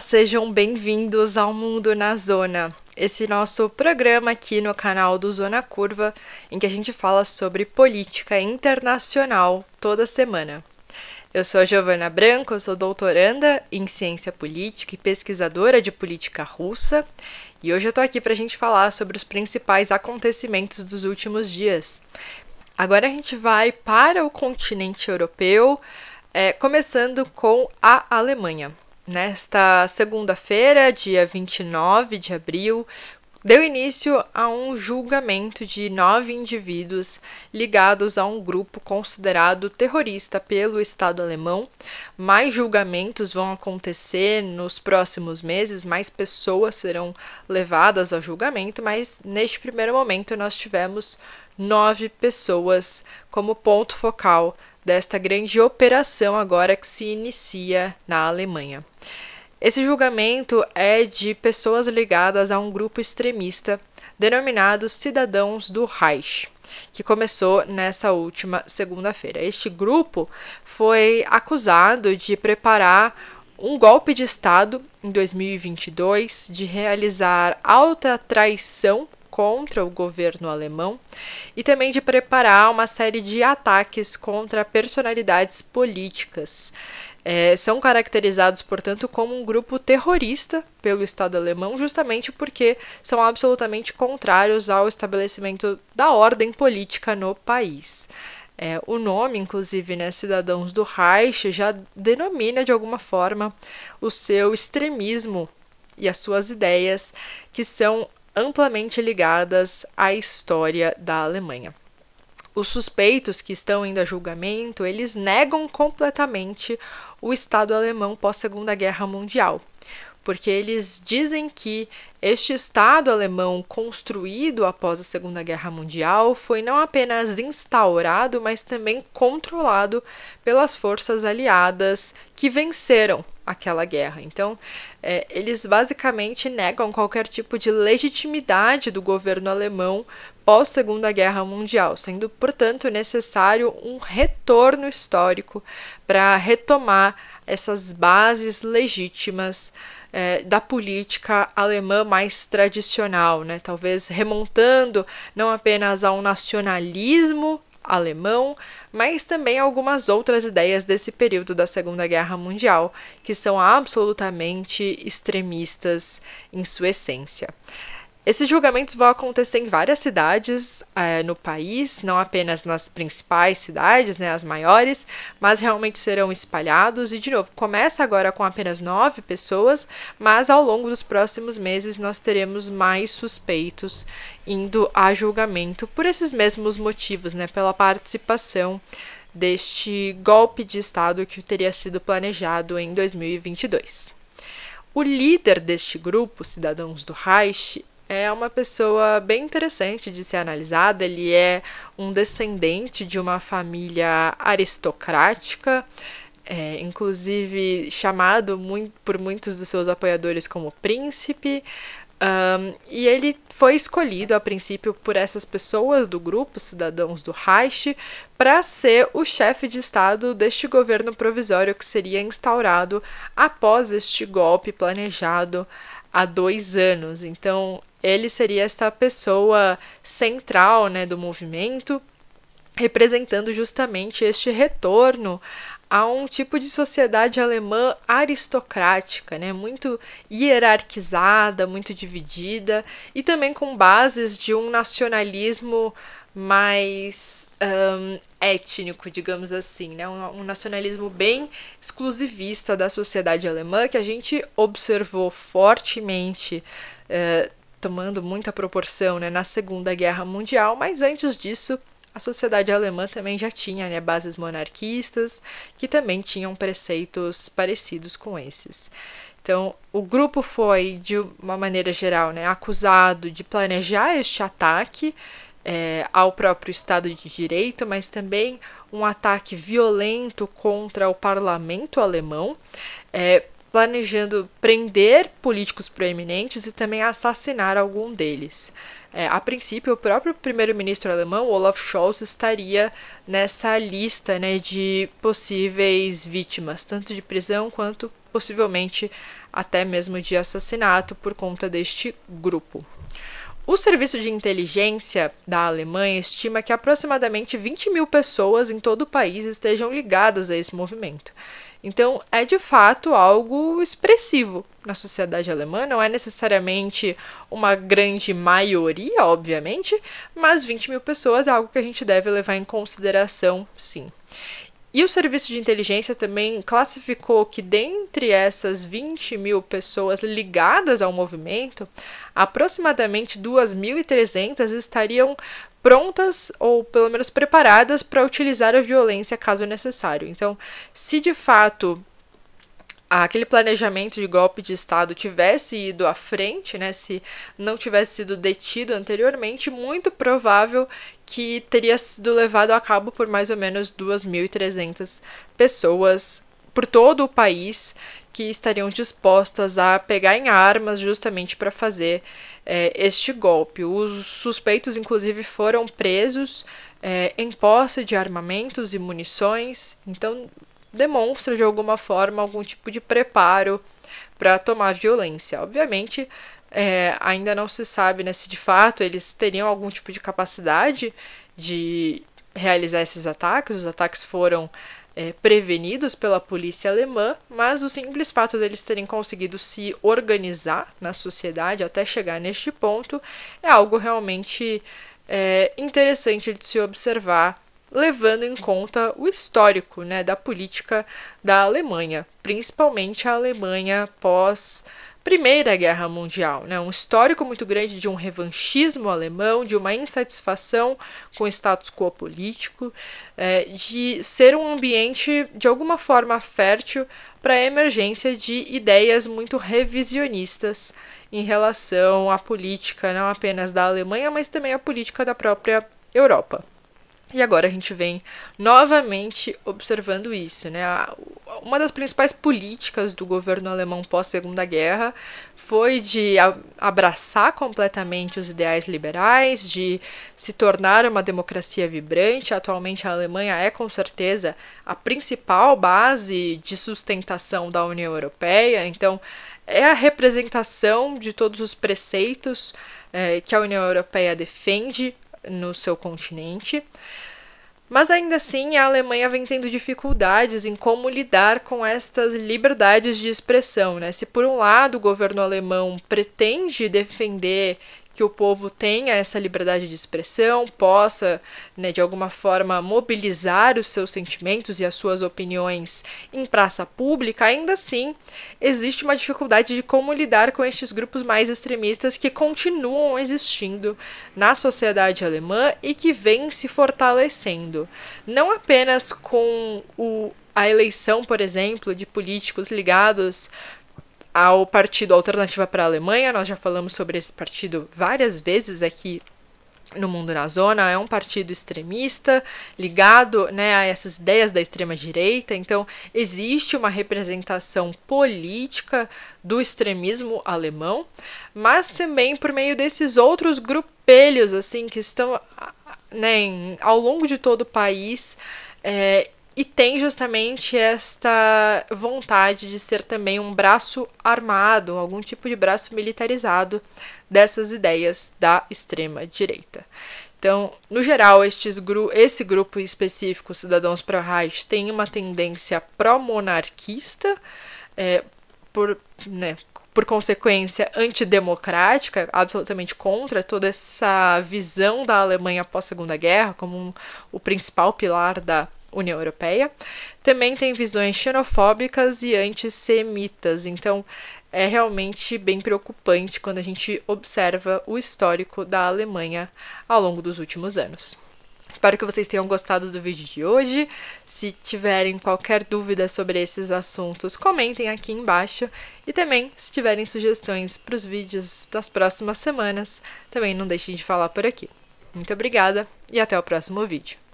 Olá, sejam bem-vindos ao Mundo na Zona, esse nosso programa aqui no canal do Zona Curva, em que a gente fala sobre política internacional toda semana. Eu sou a Giovana Branco, sou doutoranda em ciência política e pesquisadora de política russa, e hoje eu tô aqui para a gente falar sobre os principais acontecimentos dos últimos dias. Agora a gente vai para o continente europeu, é, começando com a Alemanha. Nesta segunda-feira, dia 29 de abril, deu início a um julgamento de nove indivíduos ligados a um grupo considerado terrorista pelo Estado alemão. Mais julgamentos vão acontecer nos próximos meses, mais pessoas serão levadas a julgamento, mas neste primeiro momento nós tivemos nove pessoas como ponto focal desta grande operação agora que se inicia na Alemanha. Esse julgamento é de pessoas ligadas a um grupo extremista denominado Cidadãos do Reich, que começou nessa última segunda-feira. Este grupo foi acusado de preparar um golpe de Estado em 2022, de realizar alta traição contra o governo alemão e também de preparar uma série de ataques contra personalidades políticas. É, são caracterizados, portanto, como um grupo terrorista pelo Estado alemão, justamente porque são absolutamente contrários ao estabelecimento da ordem política no país. É, o nome, inclusive, né, Cidadãos do Reich, já denomina de alguma forma o seu extremismo e as suas ideias, que são amplamente ligadas à história da Alemanha. Os suspeitos que estão indo a julgamento, eles negam completamente o Estado alemão pós Segunda Guerra Mundial porque eles dizem que este Estado alemão, construído após a Segunda Guerra Mundial, foi não apenas instaurado, mas também controlado pelas forças aliadas que venceram aquela guerra. Então, é, eles basicamente negam qualquer tipo de legitimidade do governo alemão pós-Segunda Guerra Mundial, sendo, portanto, necessário um retorno histórico para retomar essas bases legítimas é, da política alemã mais tradicional, né? talvez remontando não apenas ao nacionalismo alemão, mas também algumas outras ideias desse período da Segunda Guerra Mundial, que são absolutamente extremistas em sua essência. Esses julgamentos vão acontecer em várias cidades é, no país, não apenas nas principais cidades, né, as maiores, mas realmente serão espalhados. E, de novo, começa agora com apenas nove pessoas, mas ao longo dos próximos meses nós teremos mais suspeitos indo a julgamento por esses mesmos motivos, né, pela participação deste golpe de Estado que teria sido planejado em 2022. O líder deste grupo, Cidadãos do Reich, é uma pessoa bem interessante de ser analisada. Ele é um descendente de uma família aristocrática, é, inclusive chamado muito, por muitos dos seus apoiadores como príncipe. Um, e ele foi escolhido a princípio por essas pessoas do grupo, cidadãos do Reich, para ser o chefe de Estado deste governo provisório que seria instaurado após este golpe planejado há dois anos. Então, ele seria esta pessoa central né, do movimento, representando justamente este retorno a um tipo de sociedade alemã aristocrática, né, muito hierarquizada, muito dividida e também com bases de um nacionalismo mais um, étnico, digamos assim, né? Um, um, nacionalismo bem exclusivista da sociedade alemã que a gente observou fortemente uh, tomando muita proporção né, na Segunda Guerra Mundial, mas antes disso, a sociedade alemã também já tinha né, bases monarquistas, que também tinham preceitos parecidos com esses. Então, o grupo foi, de uma maneira geral, né, acusado de planejar este ataque é, ao próprio Estado de Direito, mas também um ataque violento contra o parlamento alemão. É, planejando prender políticos proeminentes e também assassinar algum deles. É, a princípio, o próprio primeiro-ministro alemão, Olaf Scholz, estaria nessa lista né, de possíveis vítimas, tanto de prisão quanto possivelmente até mesmo de assassinato por conta deste grupo. O Serviço de Inteligência da Alemanha estima que aproximadamente 20 mil pessoas em todo o país estejam ligadas a esse movimento. Então, é de fato algo expressivo na sociedade alemã, não é necessariamente uma grande maioria, obviamente, mas 20 mil pessoas é algo que a gente deve levar em consideração, sim. E o serviço de inteligência também classificou que, dentre essas 20 mil pessoas ligadas ao movimento, aproximadamente 2.300 estariam prontas ou pelo menos preparadas para utilizar a violência caso necessário. Então, se de fato aquele planejamento de golpe de Estado tivesse ido à frente, né, se não tivesse sido detido anteriormente, muito provável que teria sido levado a cabo por mais ou menos 2.300 pessoas por todo o país que estariam dispostas a pegar em armas justamente para fazer é, este golpe. Os suspeitos, inclusive, foram presos é, em posse de armamentos e munições, então demonstra de alguma forma algum tipo de preparo para tomar violência. Obviamente, é, ainda não se sabe né, se de fato eles teriam algum tipo de capacidade de realizar esses ataques. Os ataques foram é, prevenidos pela polícia alemã, mas o simples fato deles terem conseguido se organizar na sociedade até chegar neste ponto é algo realmente é, interessante de se observar levando em conta o histórico né, da política da Alemanha, principalmente a Alemanha pós Primeira Guerra Mundial, né? um histórico muito grande de um revanchismo alemão, de uma insatisfação com o status quo político, é, de ser um ambiente de alguma forma fértil para a emergência de ideias muito revisionistas em relação à política, não apenas da Alemanha, mas também à política da própria Europa. E agora a gente vem novamente observando isso, né? Uma das principais políticas do governo alemão pós Segunda Guerra foi de abraçar completamente os ideais liberais, de se tornar uma democracia vibrante. Atualmente a Alemanha é com certeza a principal base de sustentação da União Europeia. Então é a representação de todos os preceitos eh, que a União Europeia defende no seu continente. Mas ainda assim, a Alemanha vem tendo dificuldades em como lidar com estas liberdades de expressão. Né? Se, por um lado, o governo alemão pretende defender que o povo tenha essa liberdade de expressão, possa, né, de alguma forma, mobilizar os seus sentimentos e as suas opiniões em praça pública, ainda assim, existe uma dificuldade de como lidar com estes grupos mais extremistas que continuam existindo na sociedade alemã e que vêm se fortalecendo, não apenas com o, a eleição, por exemplo, de políticos ligados ao partido Alternativa para a Alemanha. Nós já falamos sobre esse partido várias vezes aqui no Mundo na Zona, é um partido extremista ligado né, a essas ideias da extrema-direita, então existe uma representação política do extremismo alemão, mas também por meio desses outros grupelhos assim que estão né, ao longo de todo o país. É, e tem justamente esta vontade de ser também um braço armado, algum tipo de braço militarizado dessas ideias da extrema direita. Então, no geral, estes gru esse grupo específico, Cidadãos para Reich, tem uma tendência pró-monarquista, é, por, né, por consequência, antidemocrática, absolutamente contra toda essa visão da Alemanha pós-Segunda Guerra como um, o principal pilar da União Europeia, também tem visões xenofóbicas e antissemitas. Então, é realmente bem preocupante quando a gente observa o histórico da Alemanha ao longo dos últimos anos. Espero que vocês tenham gostado do vídeo de hoje. Se tiverem qualquer dúvida sobre esses assuntos, comentem aqui embaixo. E também, se tiverem sugestões para os vídeos das próximas semanas, também não deixem de falar por aqui. Muito obrigada e até o próximo vídeo.